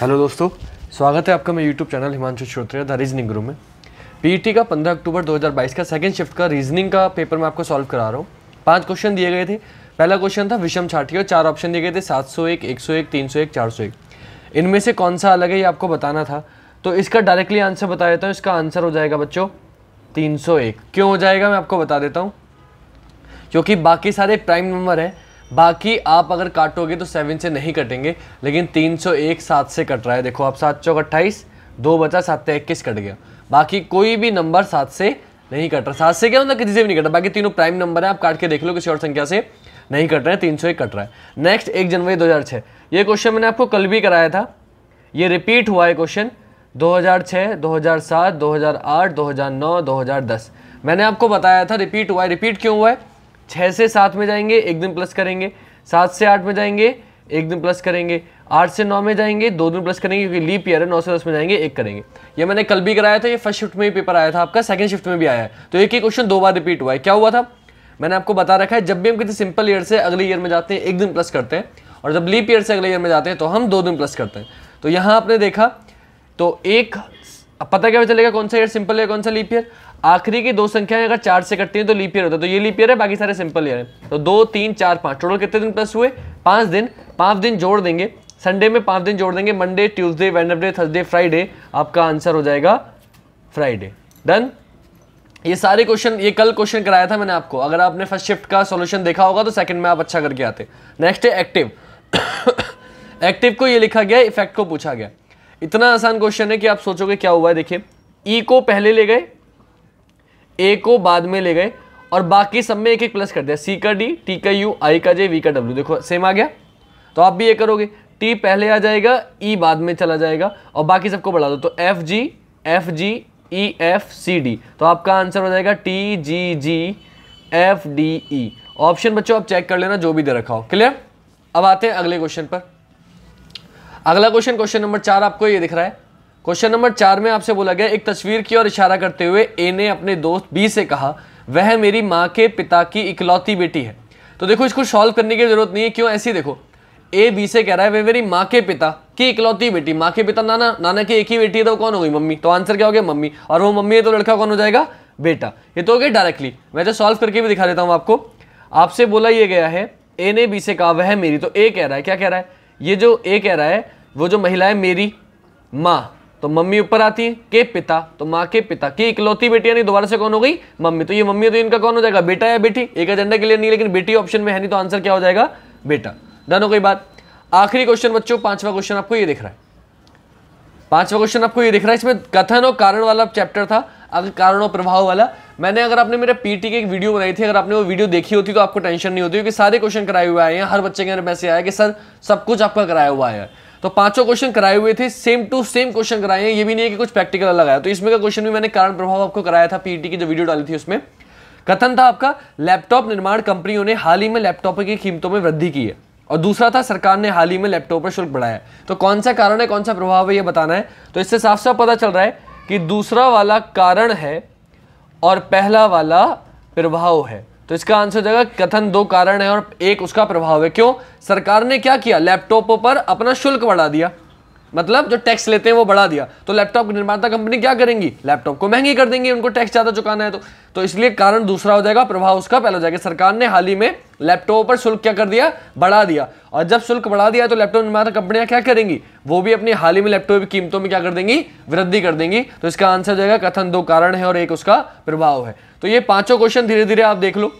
hello दोस्तों स्वागत है आपका मेरे YouTube channel Himanshu Shrotriya the reasoning group में पीटी e का 15 अक्टूबर 2022 का सेकंड शिफ्ट का रीजनिंग का पेपर मैं आपको सॉल्व करा रहा हूँ पांच क्वेश्चन दिए गए थे पहला क्वेश्चन था विषम छाठी और चार ऑप्शन दिए गए थे 701, 101, 301, एक इनमें से कौन सा अलग है ये आपको बताना था तो इसका डायरेक्टली आंसर बता देता हूँ इसका आंसर हो जाएगा बच्चों तीन क्यों हो जाएगा मैं आपको बता देता हूँ क्योंकि बाकी सारे प्राइम नंबर हैं बाकी आप अगर काटोगे तो सेवन से नहीं कटेंगे लेकिन तीन सौ एक सात से कट रहा है देखो आप सात चौक अट्ठाईस दो बचा सात इक्कीस कट गया बाकी कोई भी नंबर सात से नहीं कट रहा सात से क्या मतलब किसी से भी नहीं कट रहा बाकी तीनों प्राइम नंबर है आप काट के देख लो किसी और संख्या से नहीं कट रहे हैं तीन सौ एक कट रहा है नेक्स्ट एक जनवरी दो हज़ार छः ये क्वेश्चन मैंने आपको कल भी कराया था ये रिपीट हुआ है क्वेश्चन 2006, 2007, 2008, 2009, 2010 मैंने आपको बताया था रिपीट हुआ है रिपीट क्यों हुआ है छः से सात में जाएंगे एक दिन प्लस करेंगे सात से आठ में जाएंगे एक दिन प्लस करेंगे आठ से नौ में जाएंगे दो दिन प्लस करेंगे क्योंकि लीप ईयर है नौ से दस में जाएंगे एक करेंगे ये मैंने कल भी कराया था ये फर्स्ट शिफ्ट में ही पेपर आया था आपका सेकंड शिफ्ट में भी आया है तो एक ही क्वेश्चन दो बार रिपीट हुआ है क्या हुआ था मैंने आपको बता रखा है जब भी हम किसी सिंपल ईयर से अगले ईयर में जाते हैं एक दिन प्लस करते हैं और जब लीप ईयर से अगले ईयर में जाते हैं तो हम दो दिन प्लस करते हैं तो यहाँ आपने देखा तो एक पता क्या चलेगा कौन सा ईयर सिंपल ईयर कौन सा लीप ईयर आखिरी की दो संख्या अगर चार से कटती है तो लीप ईयर होता है तो ये लीप ईयर है बाकी सारे सिंपल ईयर है तो दो तीन चार पाँच टोटल कितने दिन प्लस हुए पाँच दिन पाँच दिन जोड़ देंगे संडे में पाँच दिन जोड़ देंगे Monday Tuesday Wednesday Thursday Friday आपका आंसर हो जाएगा फ्राइडे डन ये सारे क्वेश्चन ये कल क्वेश्चन कराया था मैंने आपको अगर आपने फर्स्ट शिफ्ट का सॉल्यूशन देखा होगा तो सेकंड में आप अच्छा करके आते नेक्स्ट है एक्टिव एक्टिव को ये लिखा गया इफेक्ट को पूछा गया इतना आसान क्वेश्चन है कि आप सोचोगे क्या हुआ है देखिए ई e को पहले ले गए ए को बाद में ले गए और बाकी सब में एक एक प्लस कर दिया सी का डी टी का यू आई का जे वी का डब्ल्यू देखो सेम आ गया तो आप भी ये करोगे टी पहले आ जाएगा ई e बाद में चला जाएगा और बाकी सबको बढ़ा दो तो F G F G E F C D तो आपका आंसर हो जाएगा T G G F D E option बच्चों आप चेक कर लेना जो भी दे रखा हो क्लियर अब आते हैं अगले क्वेश्चन पर अगला क्वेश्चन क्वेश्चन नंबर चार आपको ये दिख रहा है क्वेश्चन नंबर चार में आपसे बोला गया एक तस्वीर की ओर इशारा करते हुए ए ने अपने दोस्त बी से कहा वह मेरी माँ के पिता की इकलौती बेटी है तो देखो इसको सॉल्व करने की जरूरत नहीं है क्यों ऐसी देखो ए बी से कह रहा है वह मेरी माँ के पिता की इकलौती बेटी माँ के पिता नाना नाना की एक ही बेटी है तो कौन हो गई मम्मी तो आंसर क्या हो गया मम्मी और वो मम्मी है तो लड़का कौन हो जाएगा बेटा ये तो हो गया डायरेक्टली मैं तो सॉल्व करके भी दिखा देता हूँ आपको आपसे बोला ये गया है ए ने बी से कहा वह मेरी तो ए कह रहा है क्या कह रहा है ये जो ए कह रहा है वो जो महिला है मेरी माँ तो मम्मी ऊपर आती है के पिता तो माँ के पिता की इकलौती बेटी यानी दोबारा से कौन हो गई मम्मी तो ये मम्मी तो इनका कौन हो जाएगा बेटा या बेटी एक एजेंडा के लिए नहीं लेकिन बेटी ऑप्शन में है नहीं तो आंसर क्या हो जाएगा बेटा डन हो गई बात आखिरी क्वेश्चन बच्चों पांचवा क्वेश्चन आपको ये दिख रहा है पांचवा क्वेश्चन आपको ये दिख रहा है इसमें कथन और कारण वाला चैप्टर था अगर कारण और प्रभाव वाला मैंने अगर आपने मेरे पीटी की एक वीडियो बनाई थी अगर आपने वो वीडियो देखी होती तो आपको टेंशन नहीं होती क्योंकि सारे क्वेश्चन कराए हुए आए हैं हर बच्चे के अंदर मैसेज आया कि सर सब कुछ आपका कराया हुआ है तो पांचों क्वेश्चन कराए हुए थे सेम टू सेम क्वेश्चन कराए हैं ये भी नहीं है कि कुछ प्रैक्टिकल अलग आया तो इसमें का क्वेश्चन भी मैंने कारण प्रभाव आपको कराया था पीटी e की जो वीडियो डाली थी उसमें कथन था आपका लैपटॉप निर्माण कंपनियों ने हाल ही में लैपटॉप की कीमतों में वृद्धि की है और दूसरा था सरकार ने हाल ही में लैपटॉप पर शुल्क बढ़ाया तो कौन सा कारण है कौन सा प्रभाव है यह बताना है तो इससे साफ साफ पता चल रहा है कि दूसरा वाला कारण है और पहला वाला प्रभाव है तो इसका आंसर हो जाएगा कथन दो कारण है और एक उसका प्रभाव है क्यों सरकार ने क्या किया लैपटॉपों पर अपना शुल्क बढ़ा दिया मतलब जो टैक्स लेते हैं वो बढ़ा दिया तो लैपटॉप की निर्माता कंपनी क्या करेंगी लैपटॉप को महंगी कर देंगी उनको टैक्स ज़्यादा चुकाना है तो तो इसलिए कारण दूसरा हो जाएगा प्रभाव उसका पहला हो जाएगा सरकार ने हाल ही में लैपटॉप पर शुल्क क्या कर दिया बढ़ा दिया और जब शुल्क बढ़ा दिया तो लैपटॉप निर्माता कंपनियां क्या करेंगी वो भी अपनी हाल ही में लैपटॉप की कीमतों में क्या कर देंगी वृद्धि कर देंगी तो इसका आंसर जाएगा कथन दो कारण है और एक उसका प्रभाव है तो ये पांचों क्वेश्चन धीरे धीरे आप देख लो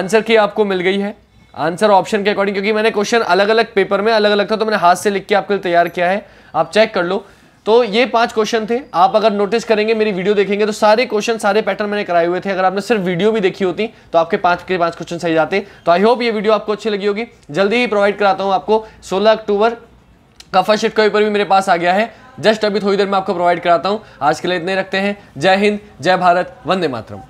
आंसर की आपको मिल गई है आंसर ऑप्शन के अकॉर्डिंग क्योंकि मैंने क्वेश्चन अलग अलग पेपर में अलग अलग था तो मैंने हाथ से लिख के आपके लिए तैयार किया है आप चेक कर लो तो ये पांच क्वेश्चन थे आप अगर नोटिस करेंगे मेरी वीडियो देखेंगे तो सारे क्वेश्चन सारे पैटर्न मैंने कराए हुए थे अगर आपने सिर्फ वीडियो भी देखी होती तो आपके पांच के पांच क्वेश्चन सही जाते तो आई होप ये वीडियो आपको अच्छी लगी होगी जल्दी ही प्रोवाइड कराता हूँ आपको सोलह अक्टूबर का फर्स्ट शिफ्ट का पेपर भी मेरे पास आ गया है जस्ट अभी थोड़ी देर में आपको प्रोवाइड कराता हूँ आज के लिए इतने रखते हैं जय हिंद जय भारत वंदे मातरम